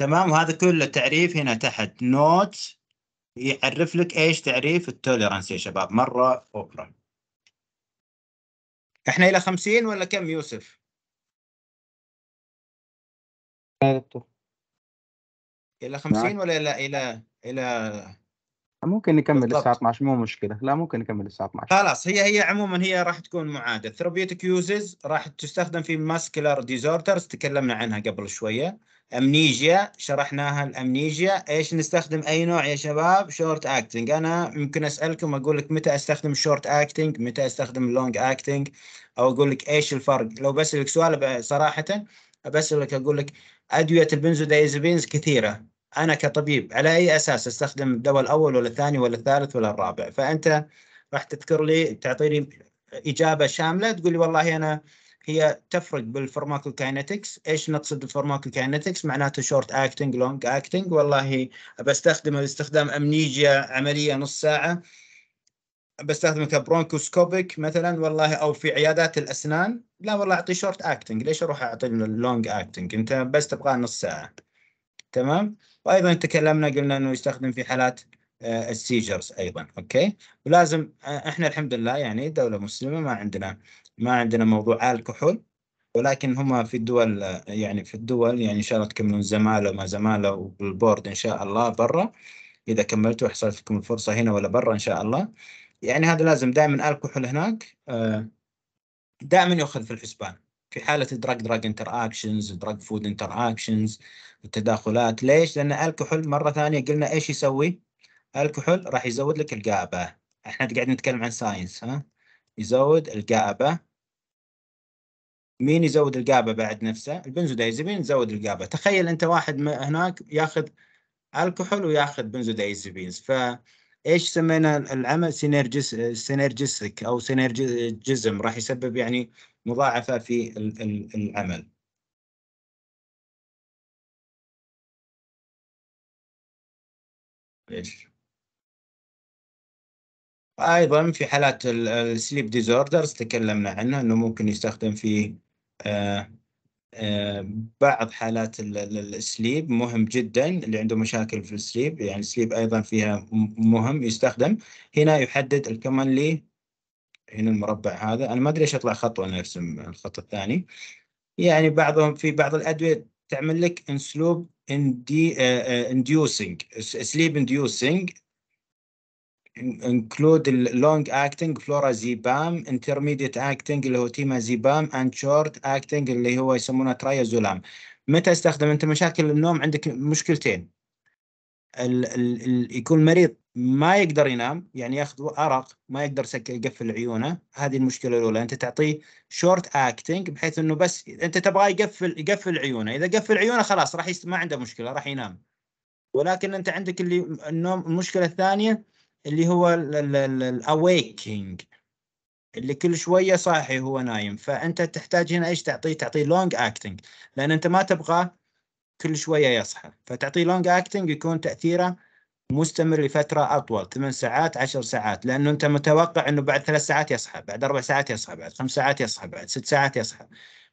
تمام وهذا كله تعريف هنا تحت نوت يعرف لك ايش تعريف التوليرانس يا شباب مره اخرى احنا الى 50 ولا كم يوسف دكتور الى 50 ولا الى الى الى ممكن نكمل بالضبط. الساعه 12 مو مشكله لا ممكن نكمل الساعه 12 خلاص هي هي عموما هي راح تكون معاده ثيرابيوتيك يوزز راح تستخدم في ماسكلر ديزوردرز تكلمنا عنها قبل شويه امنيجيا شرحناها الامنيجيا ايش نستخدم اي نوع يا شباب شورت اكتنج انا ممكن اسالكم اقول لك متى استخدم شورت اكتنج متى استخدم لونج اكتنج او اقول لك ايش الفرق لو بسالك سؤال صراحه بسالك اقول لك ادويه البنزودايزابينز كثيره انا كطبيب على اي اساس استخدم الدواء الاول ولا الثاني ولا الثالث ولا الرابع فانت راح تذكر لي تعطيني اجابه شامله تقول لي والله انا هي تفرق بالفارماكوكاينتكس ايش نقصد بالفارماكوكاينتكس معناته شورت اكتنج لونج اكتنج والله بستخدم الاستخدام امنيجيا عمليه نص ساعه بستخدمه كبرونكوسكوبيك مثلا والله او في عيادات الاسنان لا والله اعطي شورت اكتنج ليش اروح اعطي اللونج اكتنج انت بس تبغاه نص ساعه تمام وايضا تكلمنا قلنا انه يستخدم في حالات آه، السيجرز ايضا اوكي ولازم آه، احنا الحمد لله يعني دوله مسلمه ما عندنا ما عندنا موضوع الكحول ولكن هم في الدول آه، يعني في الدول يعني ان شاء الله تكملون زماله ما زماله والبورد ان شاء الله برا اذا كملتوا حصلت لكم الفرصه هنا ولا برا ان شاء الله يعني هذا لازم دائما الكحول هناك دائما يؤخذ في الحسبان في حاله الدراج دراج انتر اكشنز دراج فود انتر اكشنز التداخلات ليش؟ لان الكحول مره ثانيه قلنا ايش يسوي؟ الكحول راح يزود لك الجابه احنا قاعدين نتكلم عن ساينس ها يزود الجابه مين يزود الجابه بعد نفسه؟ البنزودايزابين يزود الجابه تخيل انت واحد هناك ياخذ الكحول وياخذ بنزودايزبينز ف ايش سمينا العمل سينرجيس سينرجيسك او سينرجيزم راح يسبب يعني مضاعفة في العمل ايضا في حالات السليب ديزوردرز تكلمنا عنها انه ممكن يستخدم في آه، آه، بعض حالات السليب مهم جدا اللي عنده مشاكل في السليب يعني السليب ايضا فيها مهم يستخدم هنا يحدد لي هنا المربع هذا أنا ما أدري إيش أطلع خط وأنا أرسم الخط الثاني يعني بعضهم في بعض الأدوية تعمل لك انسلوب اندي انديوسنج سليب انديوسنج اللونج اكتنج فلورا زيبام انترميديت اكتنج اللي هو تيما زيبام اند شورت اكتنج اللي هو يسمونه ترايزولام متى استخدم انت مشاكل النوم عندك مشكلتين ال ال ال يكون مريض ما يقدر ينام يعني ياخذ ارق ما يقدر يقفل عيونه هذه المشكله الاولى انت تعطيه شورت اكتنج بحيث انه بس انت تبغاه يقفل يقفل عيونه اذا قفل عيونه خلاص راح ما عنده مشكله راح ينام ولكن انت عندك اللي النوم المشكله الثانيه اللي هو الاويكينج اللي كل شويه صاحي هو نايم فانت تحتاج هنا ايش تعطيه تعطيه لونج اكتنج لان انت ما تبغاه كل شويه يصحى فتعطيه لونج اكتنج يكون تاثيره مستمر لفترة أطول ثمان ساعات عشر ساعات لأنه أنت متوقع أنه بعد ثلاث ساعات يصحى بعد أربع ساعات يصحى بعد خمس ساعات يصحى بعد ست ساعات يصحى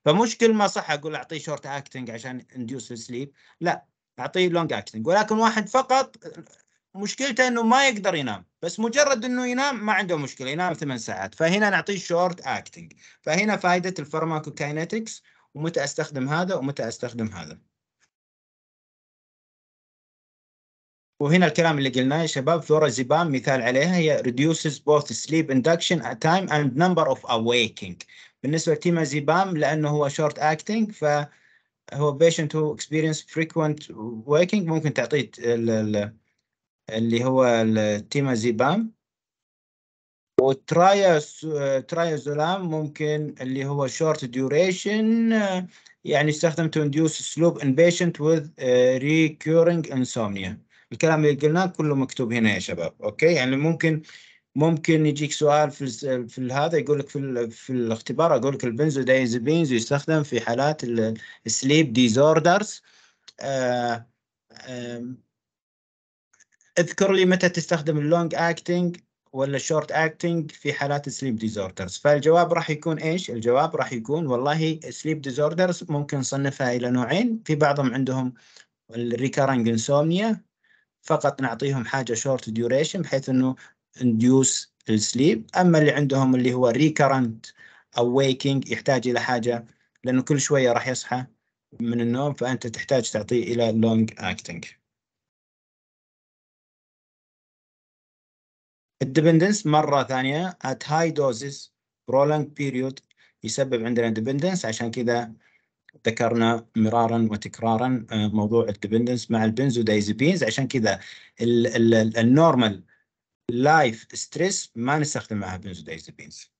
فمش كل ما صح أقول أعطيه شورت أكتنج عشان انديوس سليب لا أعطيه لونج أكتنج ولكن واحد فقط مشكلته أنه ما يقدر ينام بس مجرد أنه ينام ما عنده مشكلة ينام ثمان ساعات فهنا نعطيه شورت أكتنج فهنا فائدة الفارماكوكاينيتكس ومتى أستخدم هذا ومتى أستخدم هذا وهنا الكلام اللي قلناه يا شباب فلورازيبام مثال عليها هي reduces both sleep induction time and number of awaking بالنسبة لتيمازيبام لأنه هو short acting فهو patient who experience frequent waking ممكن تعطيه اللي هو التيما زبام ترايازولام ممكن اللي هو short duration يعني استخدمته to induce sleep in patient with recurring insomnia الكلام اللي قلناه كله مكتوب هنا يا شباب اوكي يعني ممكن ممكن يجيك سؤال في في هذا يقول لك في في الاختبار اقول لك البنزودايزابينز يستخدم في حالات السليب ديزوردرز آه، اذكر لي متى تستخدم اللونج اكتنج ولا الشورت اكتنج في حالات السليب ديزوردرز فالجواب راح يكون ايش الجواب راح يكون والله السليب ديزوردرز ممكن نصنفها الى نوعين في بعضهم عندهم الريكارنج انسومنيا فقط نعطيهم حاجه شورت ديوريشن بحيث انه انديوس السليب اما اللي عندهم اللي هو ريكرنت او ويكينج يحتاج الى حاجه لانه كل شويه راح يصحى من النوم فانت تحتاج تعطيه الى لونج اكتنج الديبندنس مرة ثانية ات هاي دوزز prolonged بيريود يسبب عندنا ديبندنس عشان كذا ذكرنا مرارا وتكرارا آه، موضوع الديبندنس مع البنزودايزيبينز عشان كذا النورمال لايف ستريس ما نستخدم معها بنزودايزيبينز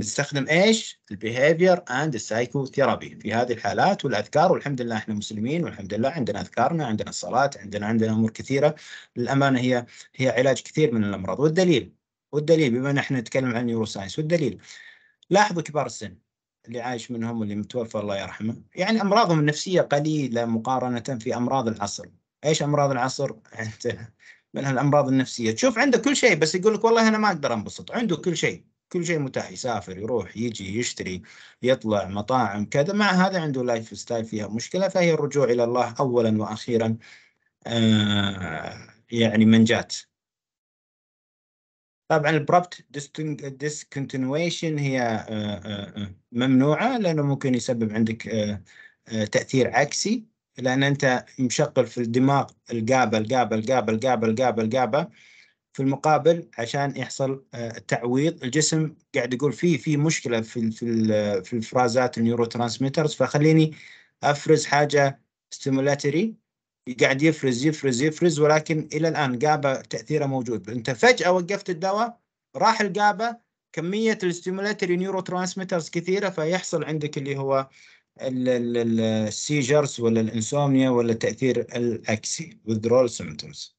نستخدم ايش؟ البيهيفير اند السايكوثيرابي في هذه الحالات والاذكار والحمد لله احنا مسلمين والحمد لله عندنا اذكارنا عندنا الصلاه عندنا عندنا امور كثيره للامانه هي هي علاج كثير من الامراض والدليل والدليل بما ان احنا نتكلم عن نيوروساينس والدليل لاحظوا كبار السن اللي عايش منهم واللي متوفى الله يرحمه يعني أمراضهم النفسية قليلة مقارنة في أمراض العصر إيش أمراض العصر [LAUGHS] أنت من الأمراض النفسية تشوف عنده كل شيء بس يقول لك والله أنا ما أقدر أنبسط عنده كل شيء كل شيء متاح يسافر يروح يجي يشتري يطلع مطاعم كذا مع هذا عنده لايف ستايل فيها مشكلة فهي الرجوع إلى الله أولا وأخيرا آه يعني منجات طبعا البروبت ديسكونتينويشن هي آه، آه، آه، ممنوعه لانه ممكن يسبب عندك تاثير عكسي لان انت مشغل في الدماغ الجابا الجابا الجابا الجابا الجابا الجابا في المقابل عشان يحصل تعويض الجسم قاعد يقول في في مشكله في في في الفرازات النيورو ترانسميترز فخليني افرز حاجه ستيمولاتري قاعد يفرز يفرز يفرز ولكن الى الان جابا تاثيره موجود انت فجاه وقفت الدواء راح الجابا كميه الستيمولاتري نيورو ترانسميترز كثيره فيحصل عندك اللي هو السيجرز ولا الانسومنيا ولا تاثير الاكسي withdrawal symptoms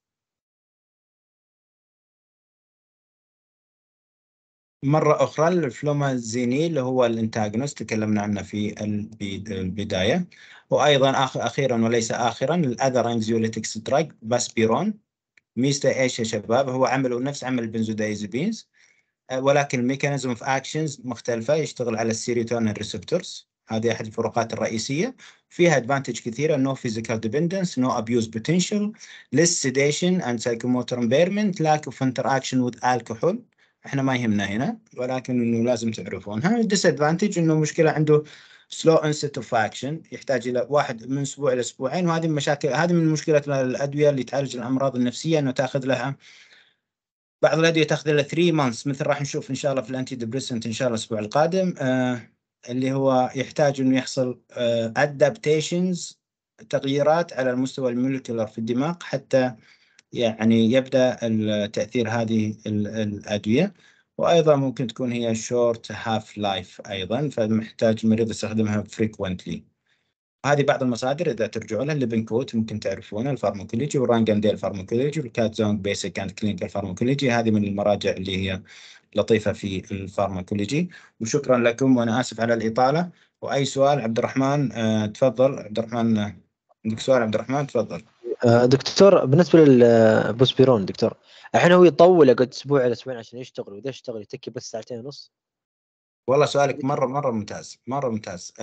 مرة أخرى الفلومازيني اللي هو الانتاجونست تكلمنا عنه في البداية وايضا اخر اخيرا وليس اخرا الاذر انزيوليتكس دراج باسبيرون ميزته ايش يا شباب هو عمله نفس عمل البنزودايزابينز آه، ولكن الميكانيزم اوف اكشنز مختلفه يشتغل على السيروتونين ريسبتورز هذه احد الفروقات الرئيسيه فيها ادفانتج كثيره نو فيزيكال ديبندنس نو ابيوز بوتنشال ليس سيديشن اند سايكوموتر امبيرمنت لاك اوف انتر اكشن وذ الكحول احنا ما يهمنا هنا ولكن انه لازم تعرفونها الديس ادفانتج انه مشكله عنده سلو انسيتوفاكشن يحتاج الى واحد من اسبوع الى اسبوعين وهذه من مشاكل هذه من مشكله الادويه اللي تعالج الامراض النفسيه انه تاخذ لها بعض الادويه تاخذ لها 3 months مثل راح نشوف ان شاء الله في الانتي ديبريسنت ان شاء الله الاسبوع القادم آه اللي هو يحتاج انه يحصل ادابتيشنز آه تغييرات على المستوى المولكيولر في الدماغ حتى يعني يبدا تاثير هذه الادويه وايضا ممكن تكون هي شورت هاف لايف ايضا فمحتاج المريض يستخدمها فريكونتلي هذه بعض المصادر اذا ترجعوا لها اللي بنكوت ممكن تعرفونها الفارماكولوجي والرانجانديل فارماكولوجي والكاتزونج بيسك اند كلينيكال فارماكولوجي هذه من المراجع اللي هي لطيفه في الفارماكولوجي وشكرا لكم وانا اسف على الاطاله واي سؤال عبد الرحمن آه تفضل عبد الرحمن عندك سؤال عبد الرحمن تفضل آه، دكتور بالنسبه للبوسبيرون آه، دكتور الحين هو يطول قد اسبوع على اسبوعين عشان يشتغل واذا اشتغل يتكي بس ساعتين ونص والله سؤالك مره مره ممتاز مره ممتاز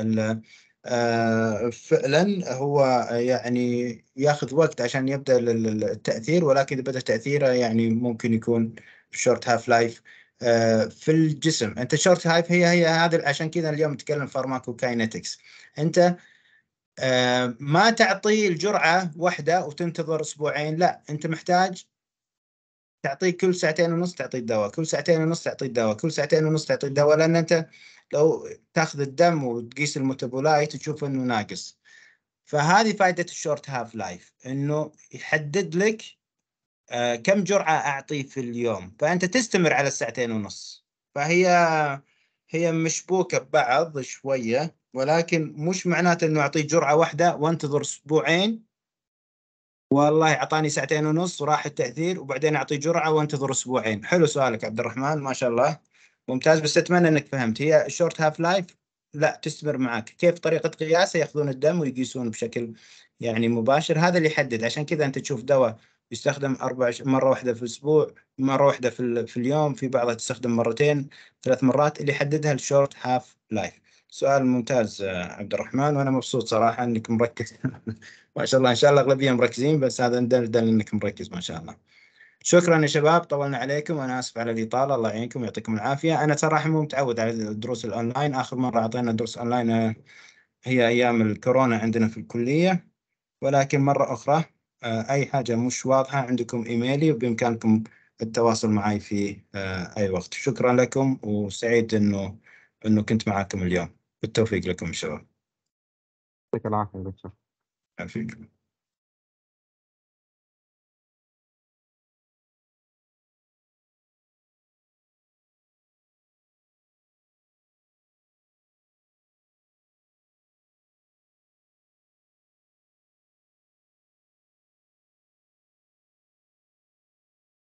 آه فعلا هو يعني ياخذ وقت عشان يبدا التاثير ولكن اذا بدا تاثيره يعني ممكن يكون شورت هاف لايف في الجسم انت شورت هايف هي هي هذا عشان كذا اليوم نتكلم فارماكوكاينتكس انت آه ما تعطي الجرعه واحده وتنتظر اسبوعين لا انت محتاج تعطيه كل ساعتين ونص تعطيه الدواء كل ساعتين ونص تعطيه الدواء كل ساعتين ونص تعطيه الدواء لان انت لو تاخذ الدم وتقيس الميتابولايت تشوف انه ناقص فهذه فائده الشورت هاف لايف انه يحدد لك آه، كم جرعه اعطيه في اليوم فانت تستمر على الساعتين ونص فهي هي مشبوكه ببعض شويه ولكن مش معناته انه اعطيه جرعه واحده وانتظر اسبوعين والله اعطاني ساعتين ونص وراح التاثير وبعدين اعطي جرعه وانتظر اسبوعين حلو سؤالك عبد الرحمن ما شاء الله ممتاز بس اتمنى انك فهمت هي الشورت هاف لايف لا تستمر معك كيف طريقه قياسه ياخذون الدم ويقيسون بشكل يعني مباشر هذا اللي يحدد عشان كذا انت تشوف دواء يستخدم أربع مرة واحدة في الأسبوع مرة واحدة في, في اليوم في بعضها تستخدم مرتين ثلاث مرات اللي يحددها الشورت هاف لايف سؤال ممتاز آه، عبد الرحمن وأنا مبسوط صراحة أنك مركز [LAUGHS] ما شاء الله ان شاء الله اغلبيه مركزين بس هذا دل انك مركز ما شاء الله شكرا يا شباب طولنا عليكم انا اسف على الاطاله الله يعينكم ويعطيكم العافيه انا صراحه مو متعود على الدروس الاونلاين اخر مره اعطينا دروس اونلاين آه، هي ايام الكورونا عندنا في الكليه ولكن مره اخرى آه، اي حاجه مش واضحه عندكم ايميلي وبامكانكم التواصل معي في آه، اي وقت شكرا لكم وسعيد انه انه كنت معاكم اليوم بالتوفيق لكم شباب يعطيك العافيه دكتور I think.